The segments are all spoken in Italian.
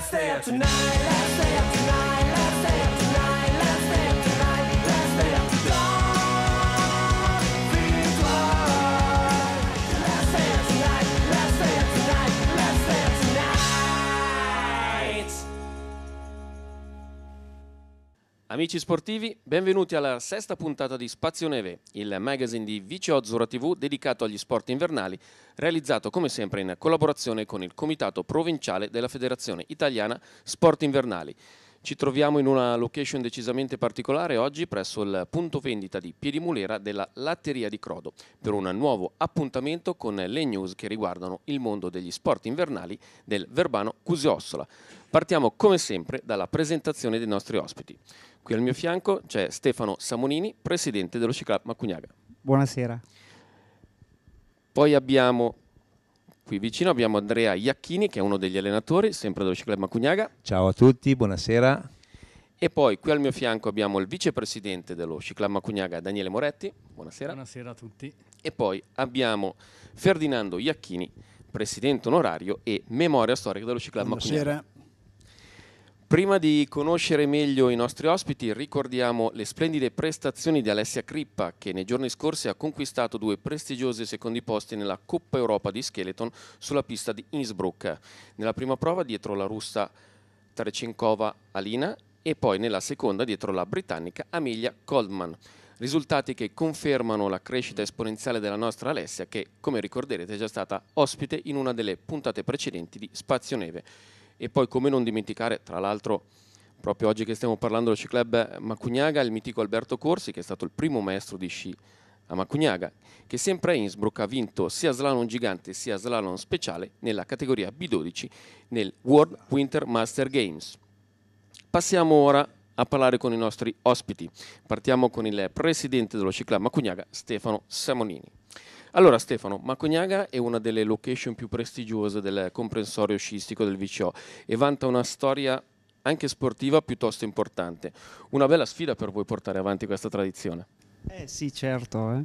I stay up tonight, I stay up tonight. Amici sportivi, benvenuti alla sesta puntata di Spazio Neve, il magazine di Vice Azzurra TV dedicato agli sport invernali, realizzato come sempre in collaborazione con il Comitato Provinciale della Federazione Italiana Sport Invernali. Ci troviamo in una location decisamente particolare oggi presso il punto vendita di Piedimulera della Latteria di Crodo per un nuovo appuntamento con le news che riguardano il mondo degli sport invernali del Verbano Cusiossola. Partiamo come sempre dalla presentazione dei nostri ospiti. Qui al mio fianco c'è Stefano Samonini, presidente dello Ciclab Macugnaga. Buonasera. Poi abbiamo qui vicino abbiamo Andrea Iacchini che è uno degli allenatori sempre dello Ciclab Macugnaga. Ciao a tutti, buonasera. E poi qui al mio fianco abbiamo il vicepresidente dello Ciclab Macugnaga, Daniele Moretti. Buonasera. Buonasera a tutti. E poi abbiamo Ferdinando Iacchini, presidente onorario e memoria storica dello Ciclab Macugnaga. Buonasera. Prima di conoscere meglio i nostri ospiti, ricordiamo le splendide prestazioni di Alessia Crippa, che nei giorni scorsi ha conquistato due prestigiosi secondi posti nella Coppa Europa di Skeleton sulla pista di Innsbruck. Nella prima prova dietro la russa Tarecinkova Alina e poi nella seconda dietro la britannica Amelia Coldman. Risultati che confermano la crescita esponenziale della nostra Alessia, che, come ricorderete, è già stata ospite in una delle puntate precedenti di Spazio Neve. E poi come non dimenticare, tra l'altro proprio oggi che stiamo parlando del sci club Macugnaga, il mitico Alberto Corsi che è stato il primo maestro di sci a Macugnaga, che sempre a Innsbruck ha vinto sia slalom gigante sia slalom speciale nella categoria B12 nel World Winter Master Games. Passiamo ora a parlare con i nostri ospiti. Partiamo con il presidente dello Ciclama Macugnaga, Stefano Samonini. Allora Stefano, Macognaga è una delle location più prestigiose del comprensorio sciistico del VCO e vanta una storia anche sportiva piuttosto importante. Una bella sfida per voi portare avanti questa tradizione. Eh sì, certo. Eh.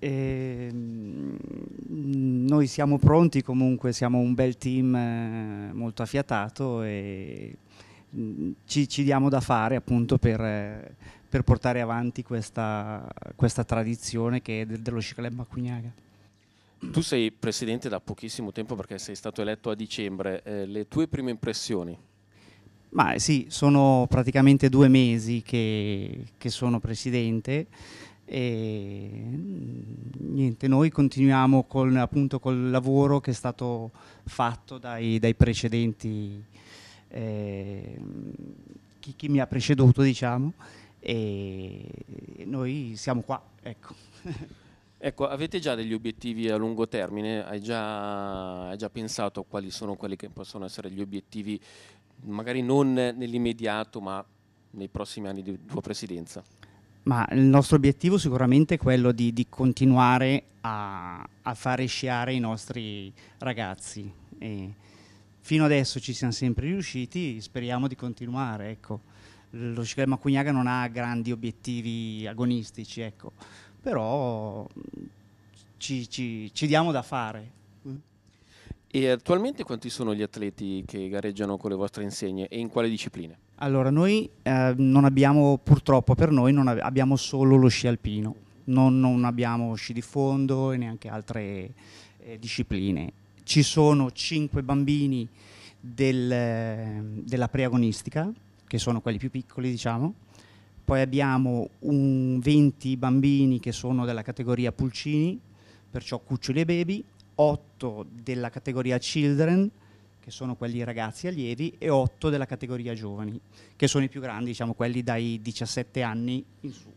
E, ehm, noi siamo pronti comunque, siamo un bel team eh, molto affiatato e mm, ci, ci diamo da fare appunto per eh, per portare avanti questa, questa tradizione che è dello Sci Club Macugnaga. Tu sei presidente da pochissimo tempo perché sei stato eletto a dicembre, eh, le tue prime impressioni? Ma sì, sono praticamente due mesi che, che sono presidente e mm, niente, noi continuiamo con, appunto col lavoro che è stato fatto dai, dai precedenti, eh, chi, chi mi ha preceduto diciamo, e noi siamo qua, ecco. ecco. avete già degli obiettivi a lungo termine? Hai già, hai già pensato a quali sono quelli che possono essere gli obiettivi, magari non nell'immediato, ma nei prossimi anni di tua presidenza? Ma il nostro obiettivo sicuramente è quello di, di continuare a, a, fare sciare i nostri ragazzi. E fino adesso ci siamo sempre riusciti, speriamo di continuare. Ecco lo Ciclema Cugnaga non ha grandi obiettivi agonistici, ecco. però ci, ci, ci diamo da fare. E attualmente quanti sono gli atleti che gareggiano con le vostre insegne e in quale discipline? Allora, noi eh, non abbiamo, purtroppo per noi, non abbiamo solo lo sci alpino, non, non abbiamo sci di fondo e neanche altre eh, discipline. Ci sono cinque bambini del, ehm, della preagonistica che sono quelli più piccoli, diciamo. Poi abbiamo 20 bambini che sono della categoria pulcini, perciò cuccioli e baby, 8 della categoria children, che sono quelli ragazzi allievi, e 8 della categoria giovani, che sono i più grandi, diciamo quelli dai 17 anni in su,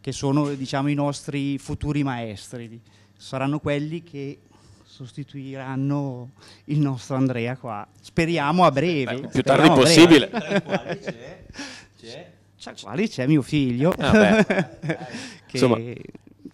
che sono diciamo, i nostri futuri maestri. Saranno quelli che sostituiranno il nostro Andrea qua. Speriamo a breve. Beh, più tardi possibile. Quali c'è? Quali c'è mio figlio. Ah, che,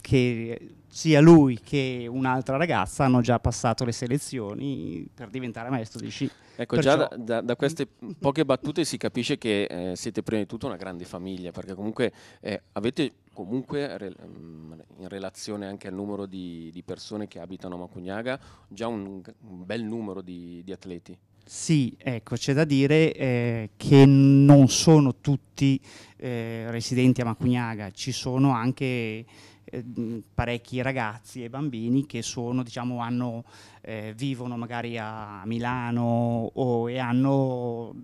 che sia lui che un'altra ragazza hanno già passato le selezioni per diventare maestro di sci. Ecco, Perciò... già da, da, da, queste poche battute si capisce che eh, siete prima di tutto una grande famiglia, perché comunque eh, avete comunque mm, in relazione anche al numero di, di, persone che abitano a Macugnaga già un, un bel numero di, di, atleti. Sì, ecco, c'è da dire eh, che non sono tutti eh, residenti a Macugnaga, ci sono anche Ehm, parecchi ragazzi e bambini che sono, diciamo, hanno, eh, vivono magari a Milano o, e hanno,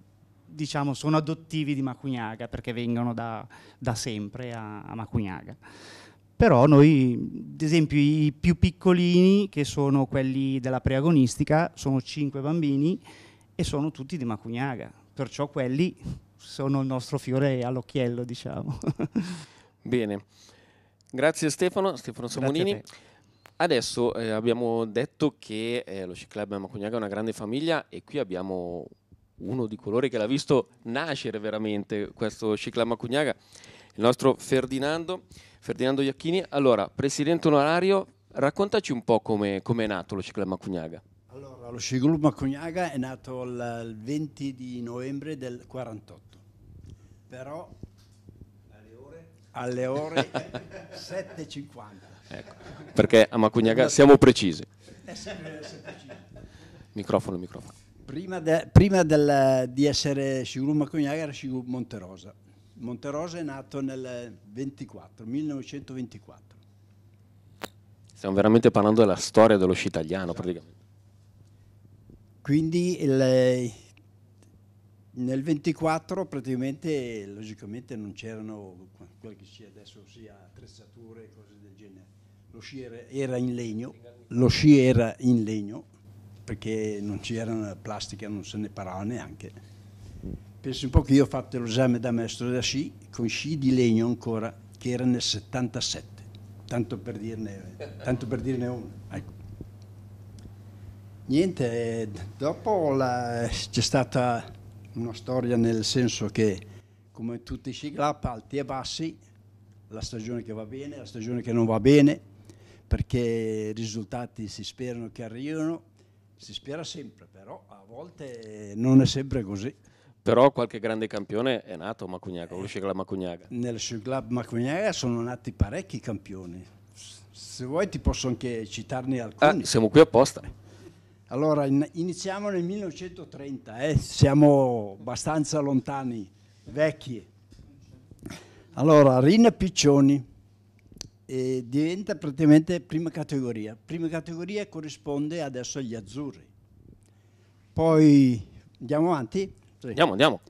diciamo, sono adottivi di Macugnaga perché vengono da, da sempre a, a Macugnaga però noi, ad esempio, i più piccolini, che sono quelli della preagonistica, sono cinque bambini e sono tutti di Macugnaga, perciò quelli sono il nostro fiore all'occhiello, diciamo. Bene. Grazie Stefano, Stefano Samonini. Adesso eh, abbiamo detto che eh, lo Sci Club Macugnaga è una grande famiglia e qui abbiamo uno di coloro che l'ha visto nascere veramente questo Sci Club Macugnaga, il nostro Ferdinando, Ferdinando Iacchini. Allora, presidente onorario, raccontaci un po' come, come è nato lo Sci Club Macugnaga. Allora, lo Sci Club Macugnaga è nato il 20 di novembre del 48, però alle ore 7.50. Ecco, perché a Macugnaga siamo precisi. Eh, microfono, microfono. Prima, de, prima del, di essere Shiguru Macugnaga era Scigur Monterosa. Monterosa è nato nel 24, 1924. Stiamo veramente parlando della storia dello sci italiano esatto. praticamente. Quindi il, nel 24 praticamente, logicamente, non c'erano quelle che sia adesso sia attrezzature e cose del genere. Lo sci era, era in legno, lo sci era in legno perché non c'era plastica, non se ne parlava neanche. penso un po' che io ho fatto l'esame da maestro da sci con sci di legno ancora, che era nel 77, tanto per dirne, tanto per dirne uno. Ecco. Niente, dopo c'è stata una storia nel senso che come tutti i siglap, alti e bassi, la stagione che va bene, la stagione che non va bene, perché i risultati si sperano che arrivino, si spera sempre, però a volte non è sempre così. Però qualche grande campione è nato Macugnaga, eh, lo Sciglab Macugnaga. Nel Sciglab Macugnaga sono nati parecchi campioni. Se vuoi ti posso anche citarne alcuni. Ah, siamo qui apposta. Allora, iniziamo nel 1930, eh? siamo abbastanza lontani, vecchi. Allora, Rina Piccioni eh, diventa praticamente prima categoria. Prima categoria corrisponde adesso agli azzurri. Poi andiamo avanti? Sì. Andiamo, andiamo.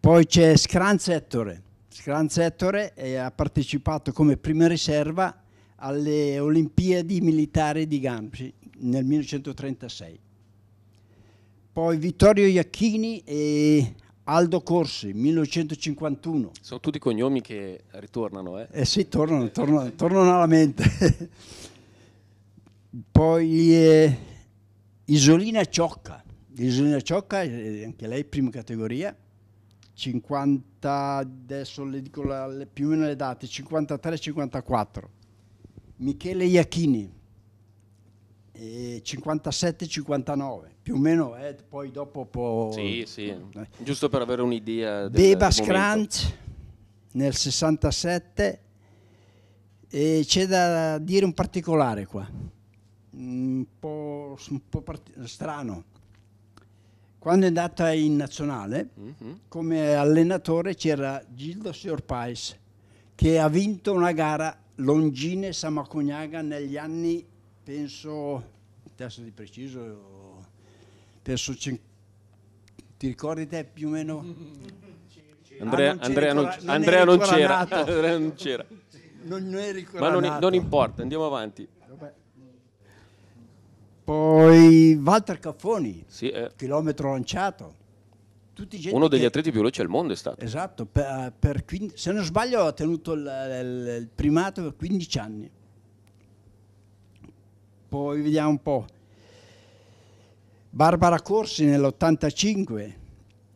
Poi c'è Scranz Ettore. Scranz Ettore eh, ha partecipato come prima riserva alle Olimpiadi militari di Gamsi nel 1936. Poi Vittorio Iacchini e Aldo Corsi, 1951. Sono tutti cognomi che ritornano, eh? Eh sì, tornano, tornano, tornano alla mente. Poi eh, Isolina Ciocca, Isolina Ciocca, anche lei prima categoria, 50, adesso le dico la, le, più o meno le date, 53-54. Michele Iacchini, 57-59, più o meno, eh, poi dopo può... Sì, sì, eh. giusto per avere un'idea. Beba Scrunch nel 67 e c'è da dire un particolare qua, un po', un po strano. Quando è andata in nazionale, mm-hmm. come allenatore c'era Gildo Siorpais, che ha vinto una gara Longine-Samacognaga negli anni penso, adesso di preciso, penso, ti ricordi te più o meno? Andrea, ah, non Andrea, non, non Andrea, non Andrea, non, c'era. non eri Ma non, non importa, andiamo avanti. Vabbè. Poi Walter Caffoni, sì, eh. chilometro lanciato. Uno degli che... atleti più veloci al mondo è stato. Esatto, per, per se non sbaglio ha tenuto il, il, il primato per 15 anni poi vediamo un po'. Barbara Corsi nell'85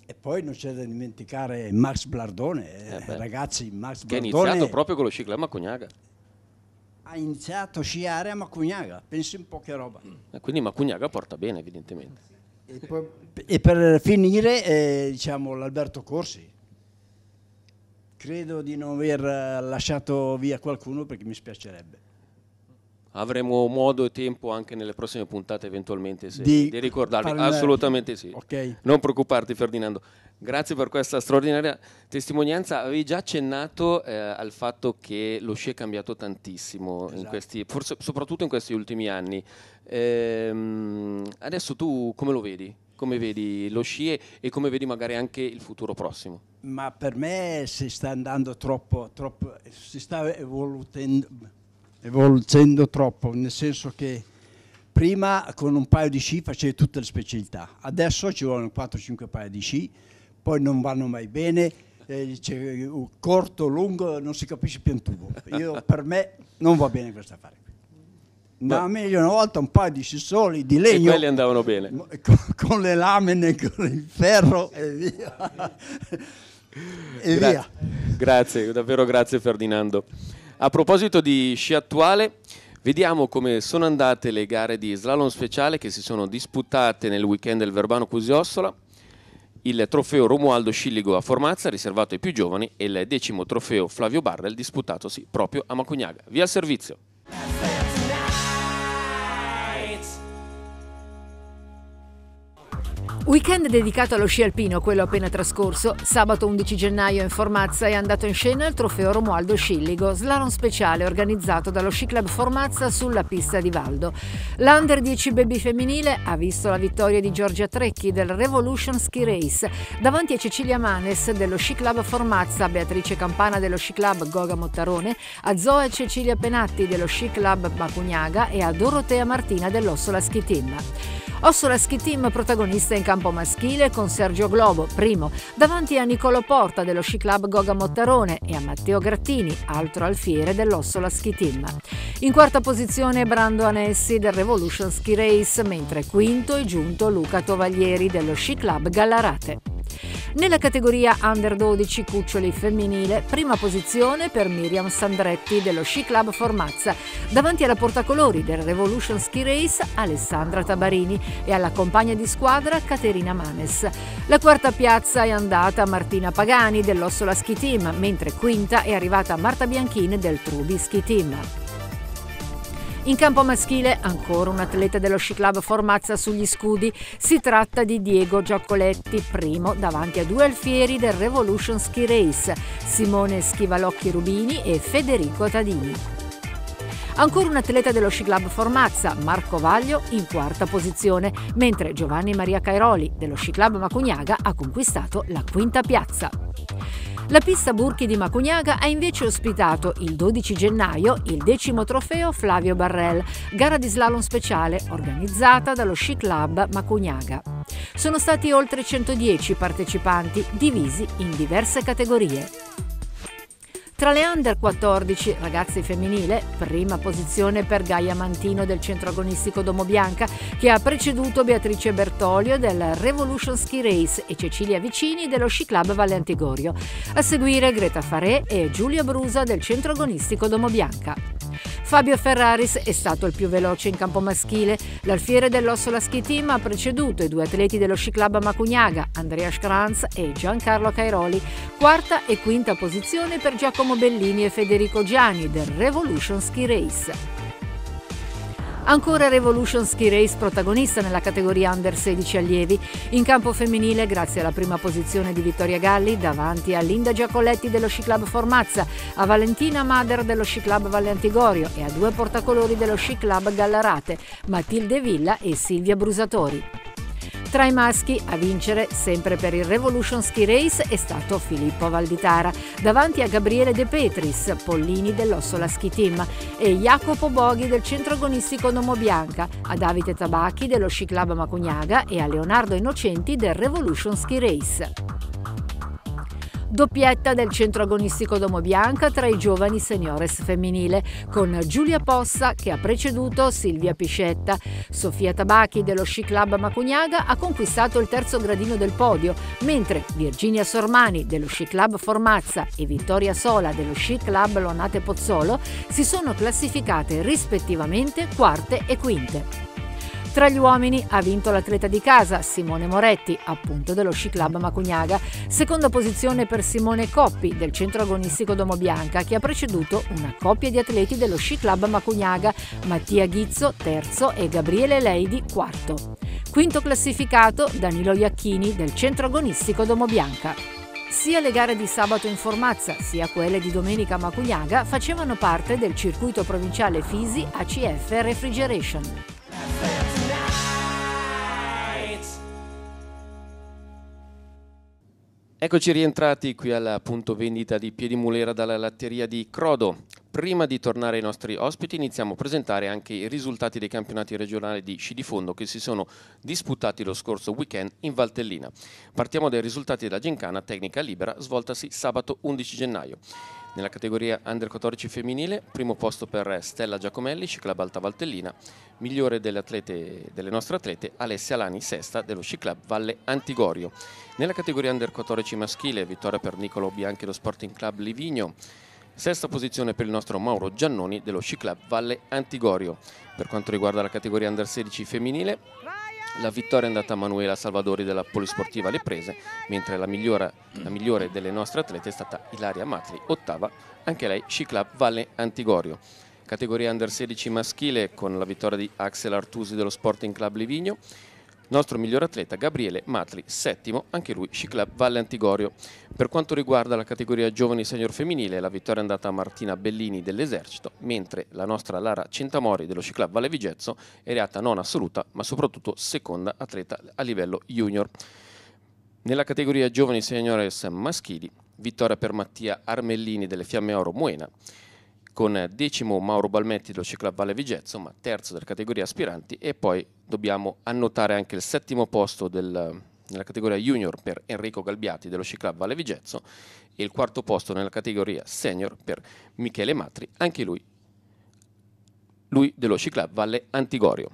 e poi non c'è da dimenticare Max Blardone, eh, eh ragazzi, Max che Blardone... Che ha iniziato proprio con lo a Macugnaga. Ha iniziato a sciare a Macugnaga, pensi un po' che roba. E eh, quindi Macugnaga porta bene evidentemente. E, poi, e per finire eh, diciamo l'Alberto Corsi. Credo di non aver eh, lasciato via qualcuno perché mi spiacerebbe avremo modo e tempo anche nelle prossime puntate eventualmente se, di, di ricordarvi. Parla... Assolutamente sì. Okay. Non preoccuparti Ferdinando. Grazie per questa straordinaria testimonianza. Avevi già accennato eh, al fatto che lo sci è cambiato tantissimo, esatto. in questi, forse, soprattutto in questi ultimi anni. Ehm, adesso tu come lo vedi? Come vedi lo sci e, e come vedi magari anche il futuro prossimo? Ma per me si sta andando troppo, troppo si sta evolutendo evolgendo troppo, nel senso che prima con un paio di sci facevi tutte le specialità, adesso ci vogliono 4-5 paia di sci, poi non vanno mai bene, eh, corto, lungo, non si capisce più un tubo. Io, per me non va bene questa affare. Ma meglio una volta un paio di sissoli di legno. E quelli andavano bene. Eh, con, con le lamine, con il ferro e via. e Gra- via. Grazie, davvero grazie Ferdinando. A proposito di sci attuale, vediamo come sono andate le gare di slalom speciale che si sono disputate nel weekend del Verbano Cusiossola. Il trofeo Romualdo Scilligo a Formazza, riservato ai più giovani, e il decimo trofeo Flavio Barrel, disputatosi proprio a Macugnaga. Via servizio! Weekend dedicato allo sci alpino, quello appena trascorso, sabato 11 gennaio in Formazza è andato in scena il trofeo Romualdo Scilligo, slalom speciale organizzato dallo Sci Club Formazza sulla pista di Valdo. L'Under 10 Baby femminile ha visto la vittoria di Giorgia Trecchi del Revolution Ski Race davanti a Cecilia Manes dello Sci Club Formazza, Beatrice Campana dello Sci Club Goga Mottarone, a Zoe Cecilia Penatti dello Sci Club Bacugnaga e a Dorotea Martina dell'Ossola Ski Team. Ossola Ski Team protagonista conquista in campo maschile con Sergio Globo, primo, davanti a Nicolo Porta dello Sci Club Goga Mottarone e a Matteo Grattini, altro alfiere dell'Ossola Ski Team. In quarta posizione Brando Anessi del Revolution Ski Race, mentre quinto è giunto Luca Tovaglieri dello Sci Club Gallarate. Nella categoria Under 12 cuccioli femminile, prima posizione per Miriam Sandretti dello Sci Club Formazza, davanti alla portacolori del Revolution Ski Race Alessandra Tabarini e alla compagna di squadra sinistra Caterina Manes. La quarta piazza è andata a Martina Pagani dell'Ossola Ski Team, mentre quinta è arrivata Marta Bianchin del Trubi Ski Team. In campo maschile, ancora un atleta dello sci club Formazza sugli scudi. Si tratta di Diego Giacoletti, primo davanti a due alfieri del Revolution Ski Race, Simone Schivalocchi Rubini e Federico Tadini. Ancora un atleta dello sci club Formazza, Marco Vaglio, in quarta posizione, mentre Giovanni Maria Cairoli dello sci club Macugnaga ha conquistato la quinta piazza. La pista Burchi di Macugnaga ha invece ospitato il 12 gennaio il decimo trofeo Flavio Barrel, gara di slalom speciale organizzata dallo Sci Club Macugnaga. Sono stati oltre 110 partecipanti divisi in diverse categorie. Tra le under 14 ragazze femminile, prima posizione per Gaia Mantino del centro agonistico Domobianca, che ha preceduto Beatrice Bertolio del Revolution Ski Race e Cecilia Vicini dello Sci Club Valle Antigorio. A seguire Greta Faré e Giulia Brusa del centro agonistico Domobianca. Fabio Ferraris è stato il più veloce in campo maschile. L'alfiere dell'Ossola Ski Team ha preceduto i due atleti dello Sci Club Macugnaga, Andrea Schranz e Giancarlo Cairoli. Quarta e quinta posizione per Giacomo Giacomo Bellini e Federico Gianni del Revolution Ski Race. Ancora Revolution Ski Race protagonista nella categoria under 16 allievi. In campo femminile, grazie alla prima posizione di Vittoria Galli, davanti a Linda Giacoletti dello Sci Club Formazza, a Valentina Mader dello Sci Club Valle Antigorio e a due portacolori dello Sci Club Gallarate, Matilde Villa e Silvia Brusatori. Tra i maschi a vincere sempre per il Revolution Ski Race è stato Filippo Valditara, davanti a Gabriele De Petris, Pollini dell'Ossola Ski Team e Jacopo Boghi del centro agonistico Nomo Bianca, a Davide Tabacchi dello Sci Club Macugnaga e a Leonardo Innocenti del Revolution Ski Race doppietta del centro agonistico Domo Bianca tra i giovani seniores femminile, con Giulia Possa che ha preceduto Silvia Piscetta. Sofia Tabacchi dello Sci Club Macugnaga ha conquistato il terzo gradino del podio, mentre Virginia Sormani dello Sci Club Formazza e Vittoria Sola dello Sci Club Lonate Pozzolo si sono classificate rispettivamente quarte e quinte. Tra gli uomini ha vinto l'atleta di casa Simone Moretti, appunto dello Sci Club Macugnaga, seconda posizione per Simone Coppi del centro agonistico Domo Bianca che ha preceduto una coppia di atleti dello Sci Club Macugnaga, Mattia Ghizzo terzo e Gabriele Leidi quarto. Quinto classificato Danilo Iacchini del centro agonistico Domo Bianca. Sia le gare di sabato in Formazza sia quelle di domenica a Macugnaga facevano parte del circuito provinciale Fisi ACF Refrigeration. Eccoci rientrati qui al punto vendita di Piedimulera dalla latteria di Crodo. Prima di tornare ai nostri ospiti iniziamo a presentare anche i risultati dei campionati regionali di sci di fondo che si sono disputati lo scorso weekend in Valtellina. Partiamo dai risultati della Gincana Tecnica Libera svoltasi sabato 11 gennaio. Nella categoria Under 14 femminile, primo posto per Stella Giacomelli, Sci Club Alta Valtellina, migliore delle, atlete, delle nostre atlete Alessia Lani, sesta dello Sci Club Valle Antigorio. Nella categoria Under 14 maschile, vittoria per Nicolo Bianchi dello Sporting Club Livigno, Sesta posizione per il nostro Mauro Giannoni dello Sci Club Valle Antigorio. Per quanto riguarda la categoria Under 16 femminile, la vittoria è andata a Manuela Salvadori della Polisportiva Le Prese, mentre la migliore, la migliore delle nostre atlete è stata Ilaria Matri, ottava, anche lei Sci Club Valle Antigorio. Categoria Under 16 maschile con la vittoria di Axel Artusi dello Sporting Club Livigno, nostro miglior atleta Gabriele Matri, settimo, anche lui sci Valle Antigorio. Per quanto riguarda la categoria giovani senior femminile, la vittoria è andata a Martina Bellini dell'Esercito, mentre la nostra Lara Centamori dello sci Valle Vigezzo è reata non assoluta, ma soprattutto seconda atleta a livello junior. Nella categoria giovani seniores maschili, vittoria per Mattia Armellini delle Fiamme Oro Moena, con decimo Mauro Balmetti dello ciclo Valle Vigezzo, ma terzo della categoria aspiranti e poi dobbiamo annotare anche il settimo posto del, nella categoria junior per Enrico Galbiati dello ciclo Valle Vigezzo e il quarto posto nella categoria senior per Michele Matri, anche lui, lui dello ciclo Valle Antigorio.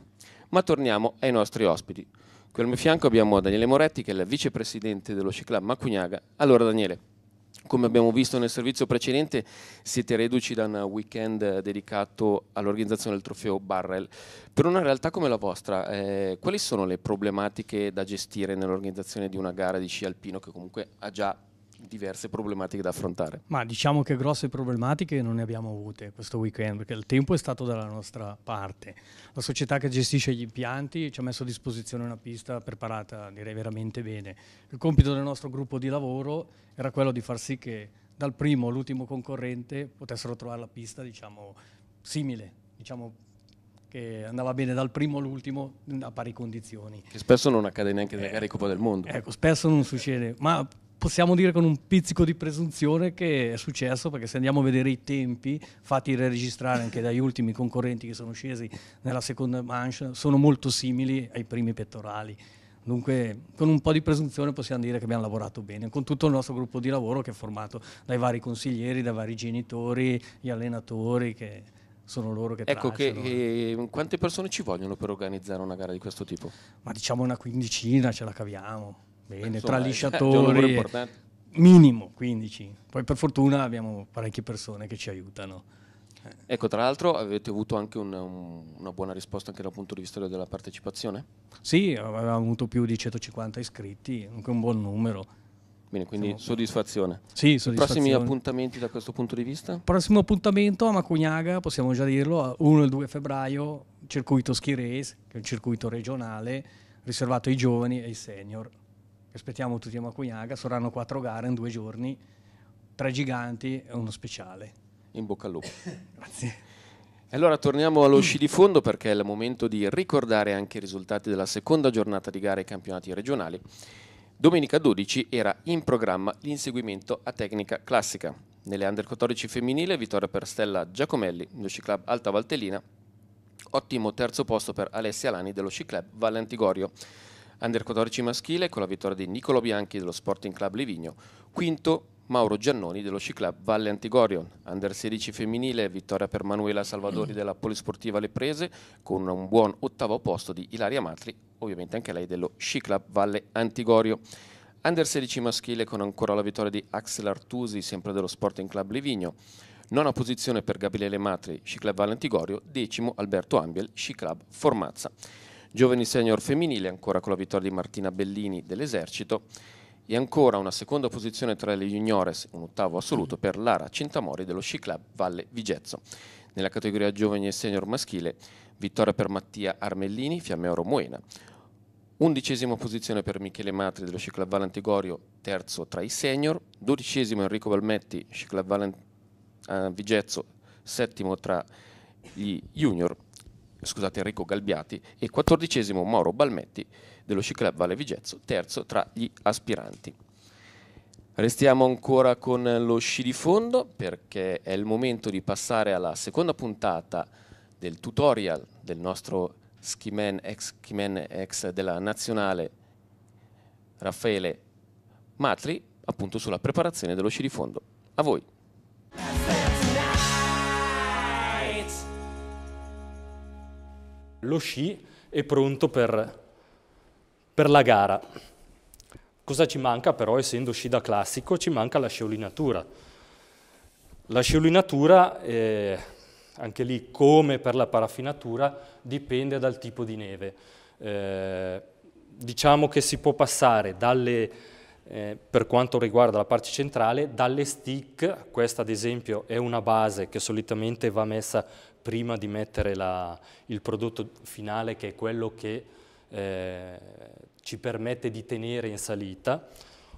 Ma torniamo ai nostri ospiti. Qui al mio fianco abbiamo Daniele Moretti che è il vicepresidente dello Ciclab Macugnaga. Allora Daniele, come abbiamo visto nel servizio precedente, siete reduci da un weekend dedicato all'organizzazione del trofeo Barrel. Per una realtà come la vostra, eh, quali sono le problematiche da gestire nell'organizzazione di una gara di sci alpino che comunque ha già diverse problematiche da affrontare. Ma diciamo che grosse problematiche non ne abbiamo avute questo weekend, perché il tempo è stato dalla nostra parte. La società che gestisce gli impianti ci ha messo a disposizione una pista preparata, direi veramente bene. Il compito del nostro gruppo di lavoro era quello di far sì che dal primo all'ultimo concorrente potessero trovare la pista, diciamo, simile, diciamo che andava bene dal primo all'ultimo a pari condizioni. Che spesso non accade neanche nelle eh, gare Coppa del Mondo. Ecco, spesso non succede, ma possiamo dire con un pizzico di presunzione che è successo perché se andiamo a vedere i tempi fatti registrare anche dagli ultimi concorrenti che sono scesi nella seconda manche sono molto simili ai primi pettorali. Dunque, con un po' di presunzione possiamo dire che abbiamo lavorato bene, con tutto il nostro gruppo di lavoro che è formato dai vari consiglieri, dai vari genitori, gli allenatori che sono loro che ecco tracciano. Che, eh, quante persone ci vogliono per organizzare una gara di questo tipo? Ma diciamo una quindicina, ce la caviamo. Bene, Insomma, tra lisciatori, è minimo 15. Poi per fortuna abbiamo parecchie persone che ci aiutano. Eh. Ecco, tra l'altro avete avuto anche un, un, una buona risposta anche dal punto di vista della partecipazione? Sì, avevamo avuto più di 150 iscritti, anche un buon numero. Bene, quindi Siamo... soddisfazione. Sì, soddisfazione. Prossimi appuntamenti da questo punto di vista? Prossimo appuntamento a Macugnaga, possiamo già dirlo, 1 e 2 febbraio, circuito ski race, che è un circuito regionale riservato ai giovani e ai senior aspettiamo tutti a Makuyaga, saranno quattro gare in due giorni, tre giganti e uno speciale. In bocca al lupo. Grazie. Allora torniamo allo sci di fondo perché è il momento di ricordare anche i risultati della seconda giornata di gare ai campionati regionali. Domenica 12 era in programma l'inseguimento a tecnica classica. Nelle under 14 femminile vittoria per Stella Giacomelli dello sci club Alta Valtellina, ottimo terzo posto per Alessia Lani dello sci club Antigorio. Under 14 maschile con la vittoria di Nicolo Bianchi dello Sporting Club Livigno, quinto Mauro Giannoni dello Sci Club Valle Antigorion. Under 16 femminile, vittoria per Manuela Salvadori della Polisportiva Le Prese con un buon ottavo posto di Ilaria Matri, ovviamente anche lei dello Sci Club Valle Antigorio. Under 16 maschile con ancora la vittoria di Axel Artusi, sempre dello Sporting Club Livigno. Nona posizione per Gabriele Matri, Sci Club Valle Antigorio, decimo Alberto Ambiel, Sci Club Formazza giovani senior femminile, ancora con la vittoria di Martina Bellini dell'Esercito, e ancora una seconda posizione tra le juniores, un ottavo assoluto per Lara Cintamori dello Sci Club Valle Vigezzo. Nella categoria giovani e senior maschile, vittoria per Mattia Armellini, Fiamme Oro Moena. Undicesima posizione per Michele Matri dello Sci Club Valle Antigorio, terzo tra i senior. Dodicesimo Enrico Balmetti, Sci Club Valle eh, Vigezzo, settimo tra gli junior scusate, Enrico Galbiati e 14 Mauro Balmetti dello Sci Club Valle Vigezzo, terzo tra gli aspiranti. Restiamo ancora con lo sci di fondo perché è il momento di passare alla seconda puntata del tutorial del nostro skiman ex, skiman ex della nazionale Raffaele Matri appunto sulla preparazione dello sci di fondo. A voi! lo sci è pronto per, per la gara. Cosa ci manca però, essendo sci da classico, ci manca la sciolinatura. La sciolinatura, eh, anche lì come per la paraffinatura, dipende dal tipo di neve. Eh, diciamo che si può passare dalle, eh, per quanto riguarda la parte centrale, dalle stick, questa ad esempio è una base che solitamente va messa prima di mettere la, il prodotto finale che è quello che eh, ci permette di tenere in salita,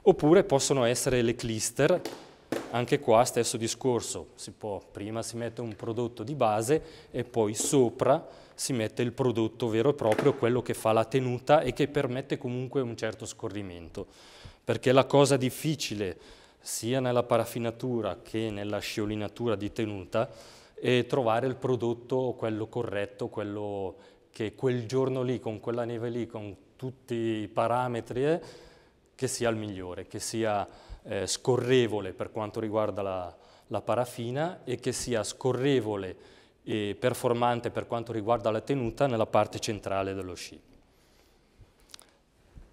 oppure possono essere le clister, anche qua stesso discorso, si può, prima si mette un prodotto di base e poi sopra si mette il prodotto vero e proprio, quello che fa la tenuta e che permette comunque un certo scorrimento, perché la cosa difficile sia nella paraffinatura che nella sciolinatura di tenuta e trovare il prodotto, quello corretto, quello che quel giorno lì, con quella neve lì, con tutti i parametri, eh, che sia il migliore, che sia eh, scorrevole per quanto riguarda la, la, parafina e che sia scorrevole e performante per quanto riguarda la tenuta nella parte centrale dello sci.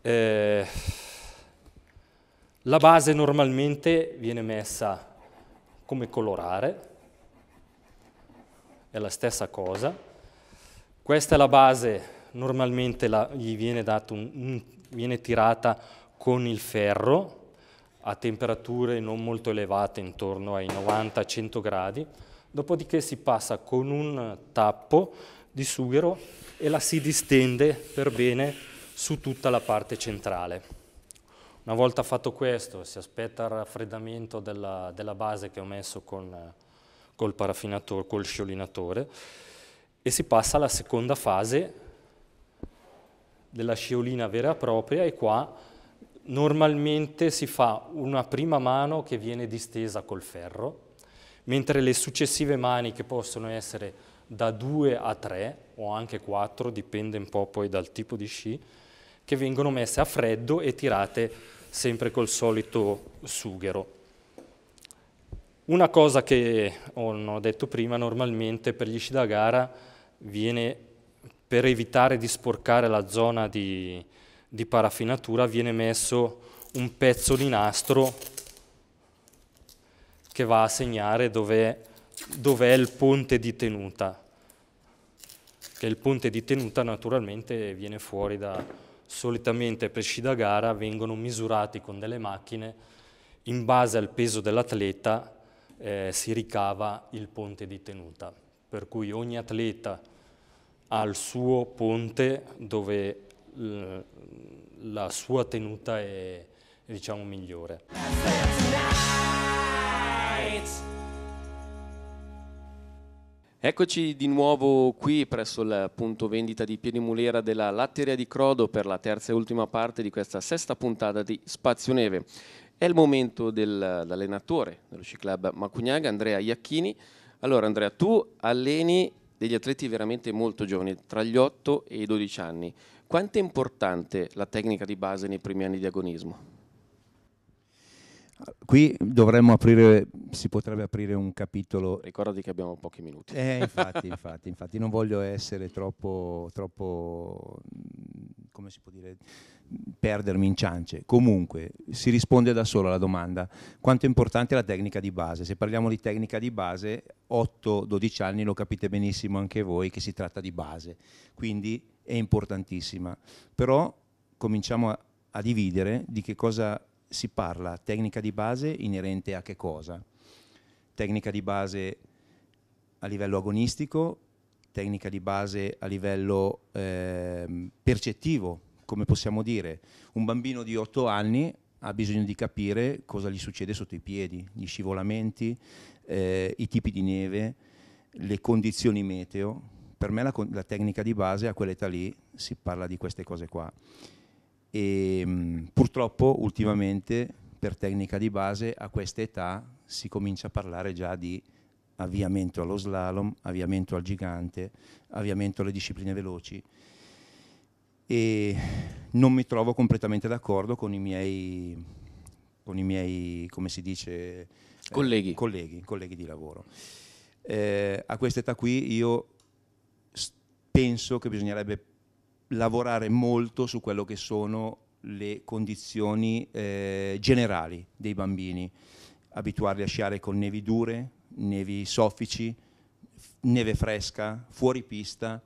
Eh, la base normalmente viene messa come colorare, è la stessa cosa. Questa è la base, normalmente la, gli viene, un, viene tirata con il ferro a temperature non molto elevate, intorno ai 90-100 gradi, dopodiché si passa con un tappo di sughero e la si distende per bene su tutta la parte centrale. Una volta fatto questo si aspetta il raffreddamento della, della base che ho messo con, col paraffinatore, col sciolinatore e si passa alla seconda fase della sciolina vera e propria e qua normalmente si fa una prima mano che viene distesa col ferro, mentre le successive mani che possono essere da 2 a 3 o anche 4, dipende un po' poi dal tipo di sci, che vengono messe a freddo e tirate sempre col solito sughero. Una cosa che oh, ho detto prima, normalmente per gli sci da gara viene, per evitare di sporcare la zona di, di paraffinatura, viene messo un pezzo di nastro che va a segnare dov'è dov il ponte di tenuta, che il ponte di tenuta naturalmente viene fuori da, solitamente per sci da gara vengono misurati con delle macchine in base al peso dell'atleta eh, si ricava il ponte di tenuta, per cui ogni atleta ha il suo ponte dove la sua tenuta è diciamo migliore. Eccoci di nuovo qui presso il punto vendita di Piedi Mulera della Latteria di Crodo per la terza e ultima parte di questa sesta puntata di Spazio Neve. È il momento dell'allenatore dello sci club Macugnaga, Andrea Iacchini. Allora Andrea, tu alleni degli atleti veramente molto giovani, tra gli 8 e i 12 anni. Quanto è importante la tecnica di base nei primi anni di agonismo? Qui dovremmo aprire, si potrebbe aprire un capitolo. Ricordati che abbiamo pochi minuti. Eh, infatti, infatti, infatti, non voglio essere troppo, troppo, come si può dire, perdermi in ciance. Comunque, si risponde da solo alla domanda. Quanto è importante la tecnica di base? Se parliamo di tecnica di base, 8-12 anni lo capite benissimo anche voi che si tratta di base. Quindi è importantissima. Però cominciamo a, a dividere di che cosa si parla tecnica di base inerente a che cosa? Tecnica di base a livello agonistico, tecnica di base a livello eh, percettivo, come possiamo dire. Un bambino di 8 anni ha bisogno di capire cosa gli succede sotto i piedi, gli scivolamenti, eh, i tipi di neve, le condizioni meteo. Per me la, la tecnica di base a quell'età lì si parla di queste cose qua e ehm, purtroppo ultimamente per tecnica di base a questa età si comincia a parlare già di avviamento allo slalom, avviamento al gigante, avviamento alle discipline veloci e non mi trovo completamente d'accordo con i miei, con i miei come si dice, eh, colleghi, eh, colleghi, colleghi di lavoro. Eh, a questa età qui io penso che bisognerebbe lavorare molto su quello che sono le condizioni eh, generali dei bambini, abituarli a sciare con nevi dure, nevi soffici, neve fresca, fuori pista,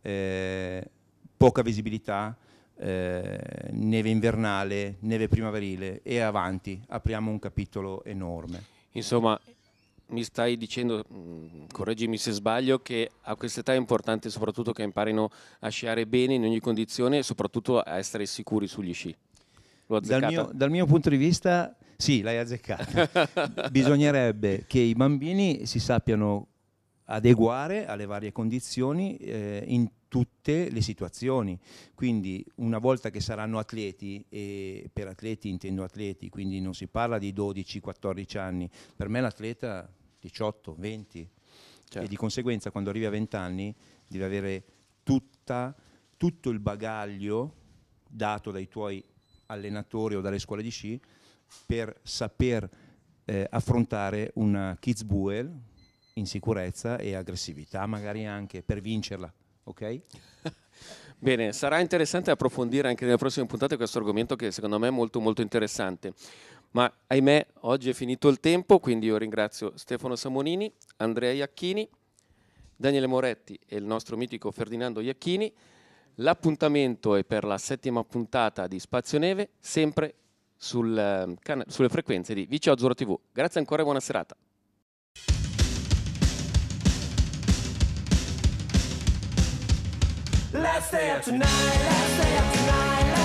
eh, poca visibilità, eh, neve invernale, neve primaverile e avanti, apriamo un capitolo enorme. Insomma, mi stai dicendo, mm, correggimi se sbaglio, che a questa età è importante soprattutto che imparino a sciare bene in ogni condizione e soprattutto a essere sicuri sugli sci. L'ho azzeccata? Dal mio, dal mio punto di vista, sì, l'hai azzeccata. Bisognerebbe che i bambini si sappiano adeguare alle varie condizioni eh, in tutte le situazioni. Quindi una volta che saranno atleti, e per atleti intendo atleti, quindi non si parla di 12-14 anni, per me l'atleta 18, 20 certo. e di conseguenza quando arrivi a 20 anni devi avere tutta, tutto il bagaglio dato dai tuoi allenatori o dalle scuole di sci per saper eh, affrontare una Kitzbühel in sicurezza e aggressività magari anche per vincerla, ok? Bene, sarà interessante approfondire anche nelle prossime puntate questo argomento che secondo me è molto molto interessante. Ma ahimè, oggi è finito il tempo, quindi io ringrazio Stefano Samonini, Andrea Iacchini, Daniele Moretti e il nostro mitico Ferdinando Iacchini. L'appuntamento è per la settima puntata di Spazio Neve, sempre sul, ehm, can- sulle frequenze di Vice Azzurro TV. Grazie ancora e buona serata. Let's stay up tonight, let's stay up tonight.